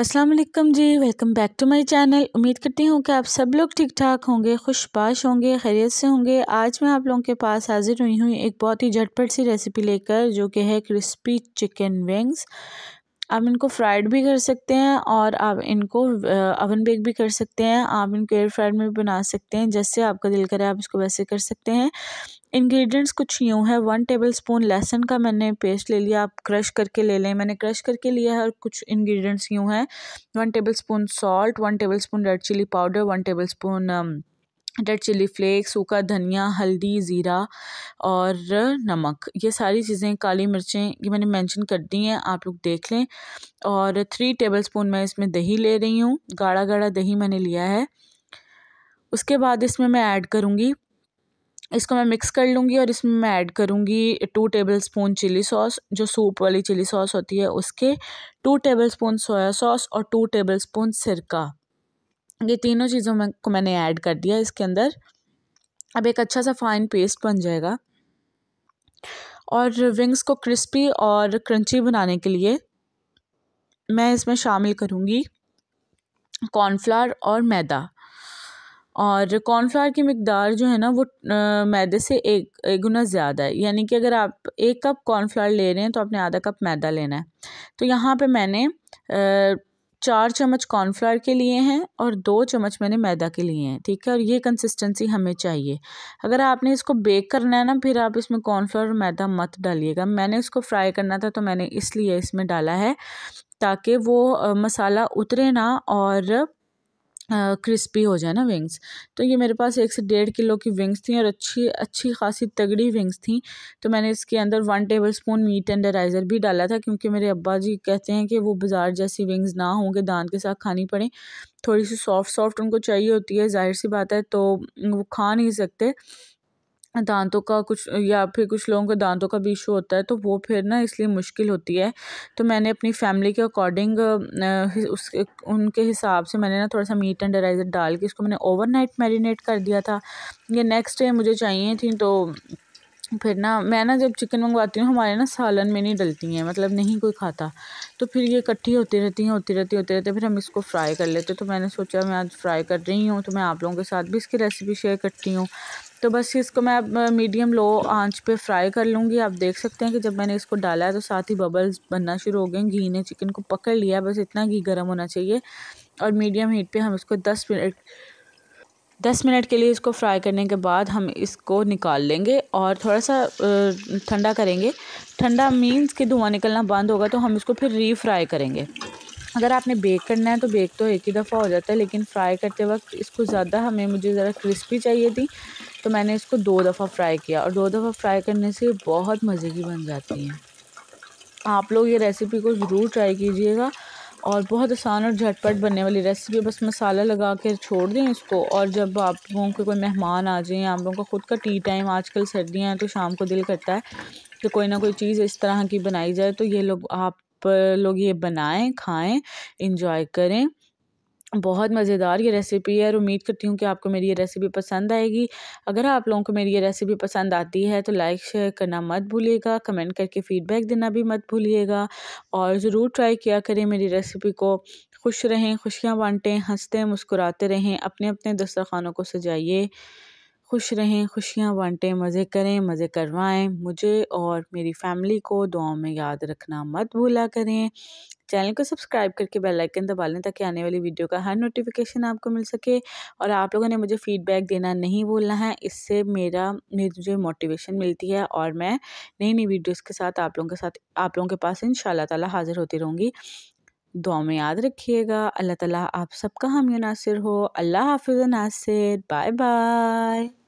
Aslam ji welcome back to my channel उम्मीद करती हूँ कि आप सब लोग ठीक ठाक होंगे खुशपाश होंगे खैरियत से होंगे आज मैं आप लोगों के पास हाज़िर हुई हूँ एक बहुत ही झटपट सी रेसिपी लेकर जो कि है क्रिस्पी चिकन विंग्स आप इनको फ्राइड भी कर सकते हैं और आप इनको अवन बेक भी कर सकते हैं आप इनको एयर फ्राइड में भी बना सकते हैं जैसे आपका दिल करे आप इसको वैसे कर सकते हैं इंग्रेडिएंट्स कुछ यूँ है वन टेबल स्पून लहसन का मैंने पेस्ट ले लिया आप क्रश करके ले लें मैंने क्रश करके लिया है और कुछ इंग्रेडिएंट्स यूँ हैं one tablespoon salt one tablespoon red chilli powder one tablespoon red chilli flakes सूखा धनिया हल्दी ज़ीरा और नमक ये सारी चीज़ें काली मिर्चें ये मैंने मेंशन कर दी हैं आप लोग देख लें और थ्री टेबल स्पून मैं इसमें दही ले रही हूँ गाढ़ा गाढ़ा दही मैंने लिया है उसके बाद इसमें मैं ऐड करूँगी इसको मैं मिक्स कर लूँगी और इसमें मैं ऐड करूँगी two tablespoon chilli sauce जो सूप वाली चिली सॉस होती है उसके two tablespoon soya sauce और टू टेबल स्पून सिरका ये तीनों चीज़ों में को मैंने ऐड कर दिया इसके अंदर अब एक अच्छा सा फाइन पेस्ट बन जाएगा और विंग्स को क्रिस्पी और क्रंची बनाने के लिए मैं इसमें शामिल करूँगी कॉर्नफ्लावर और मैदा और कॉर्नफ्लावर की मकदार जो है ना वो मैदे से एक एक गुना ज़्यादा है यानी कि अगर आप एक कप कॉर्नफ्लावर ले रहे हैं तो आपने आधा कप मैदा लेना है तो यहाँ पे मैंने चार चम्मच कॉर्नफ्लावर के लिए हैं और दो चम्मच मैंने मैदा के लिए हैं ठीक है और ये कंसिस्टेंसी हमें चाहिए अगर आपने इसको बेक करना है ना फिर आप इसमें कॉर्नफ्लावर और मैदा मत डालिएगा मैंने इसको फ्राई करना था तो मैंने इसलिए इसमें डाला है ताकि वो मसाला उतरे ना और क्रिस्पी हो जाए ना विंग्स तो ये मेरे पास एक से डेढ़ किलो की विंग्स थी और अच्छी अच्छी खासी तगड़ी विंग्स थी तो मैंने इसके अंदर one tablespoon meat tenderiser भी डाला था क्योंकि मेरे अब्बा जी कहते हैं कि वो बाज़ार जैसी विंग्स ना हों के दान के साथ खानी पड़े थोड़ी सी सॉफ्ट सॉफ्ट उनको चाहिए होती है जाहिर सी बात है तो वो खा नहीं सकते दांतों का कुछ या फिर कुछ लोगों के दांतों का भी इशू होता है तो वो फिर ना इसलिए मुश्किल होती है तो मैंने अपनी फैमिली के अकॉर्डिंग उस उनके हिसाब से मैंने ना थोड़ा सा मीट एंडराइज़र डाल के इसको मैंने ओवरनाइट मैरिनेट कर दिया था ये नेक्स्ट डे मुझे चाहिए थी तो फिर ना मैं ना जब चिकन मंगवाती हूँ हमारे ना सालन में नहीं डलती हैं मतलब नहीं कोई खाता तो फिर ये इकट्ठी होती रहती हैं होती रहती होती रहती फिर हम इसको फ्राई कर लेते तो मैंने सोचा मैं आज फ्राई कर रही हूँ तो मैं आप लोगों के साथ भी इसकी रेसिपी शेयर करती हूँ तो बस इसको मैं अब मीडियम लो आंच पे फ्राई कर लूँगी आप देख सकते हैं कि जब मैंने इसको डाला है तो साथ ही बबल्स बनना शुरू हो गए घी ने चिकन को पकड़ लिया बस इतना घी गर्म होना चाहिए और मीडियम हीट पे हम इसको दस मिनट दस मिनट के लिए इसको फ्राई करने के बाद हम इसको निकाल लेंगे और थोड़ा सा ठंडा करेंगे ठंडा मीन्स कि धुआँ निकलना बंद होगा तो हम इसको फिर रीफ्राई करेंगे अगर आपने बेक करना है तो बेक तो एक ही दफ़ा हो जाता है लेकिन फ्राई करते वक्त इसको ज़्यादा हमें मुझे ज़रा क्रिस्पी चाहिए थी तो मैंने इसको दो दफ़ा फ्राई किया और दो दफ़ा फ्राई करने से बहुत मज़े की बन जाती है आप लोग ये रेसिपी को ज़रूर ट्राई कीजिएगा और बहुत आसान और झटपट बनने वाली रेसिपी बस मसाला लगा कर छोड़ दें इसको और जब आप लोगों के कोई मेहमान आ जाएँ आप लोगों का खुद का टी टाइम आजकल सर्दियाँ हैं तो शाम को दिल करता है कि कोई ना कोई चीज़ इस तरह की बनाई जाए तो ये लोग आप लोग ये बनाएं खाएं इंजॉय करें बहुत मज़ेदार ये रेसिपी है और उम्मीद करती हूँ कि आपको मेरी ये रेसिपी पसंद आएगी अगर आप लोगों को मेरी ये रेसिपी पसंद आती है तो लाइक शेयर करना मत भूलिएगा कमेंट करके फ़ीडबैक देना भी मत भूलिएगा और ज़रूर ट्राई किया करें मेरी रेसिपी को खुश रहें खुशियाँ बांटें हंसते मुस्कुराते रहें अपने अपने दस्तरखानों को सजाइए खुश रहें खुशियाँ बांटें मज़े करें मज़े करवाएं मुझे और मेरी फैमिली को दुआओं में याद रखना मत भूला करें चैनल को सब्सक्राइब करके बेल आइकन दबा लें ताकि आने वाली वीडियो का हर नोटिफिकेशन आपको मिल सके और आप लोगों ने मुझे फीडबैक देना नहीं भूलना है इससे मेरा मुझे मोटिवेशन मिलती है और मैं नई नई वीडियोस के साथ आप लोगों के साथ आप लोगों के पास इन ताला हाज़िर होती रहूँगी दुआ में याद रखिएगा अल्लाह ताला आप सबका हम नासिर हो अल्लाह हाफिज़ नासिर बाय बाय